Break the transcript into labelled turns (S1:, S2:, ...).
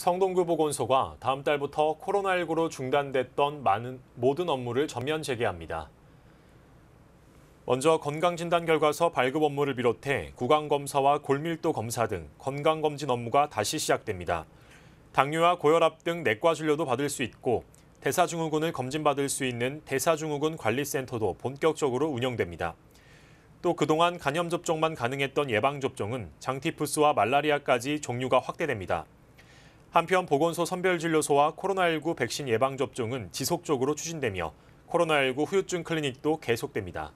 S1: 성동구 보건소가 다음 달부터 코로나19로 중단됐던 많은 모든 업무를 전면 재개합니다. 먼저 건강진단 결과서 발급 업무를 비롯해 구강검사와 골밀도 검사 등 건강검진 업무가 다시 시작됩니다. 당뇨와 고혈압 등 내과 진료도 받을 수 있고 대사증후군을 검진받을 수 있는 대사증후군 관리센터도 본격적으로 운영됩니다. 또 그동안 간염 접종만 가능했던 예방접종은 장티푸스와 말라리아까지 종류가 확대됩니다. 한편 보건소 선별진료소와 코로나19 백신 예방접종은 지속적으로 추진되며 코로나19 후유증 클리닉도 계속됩니다.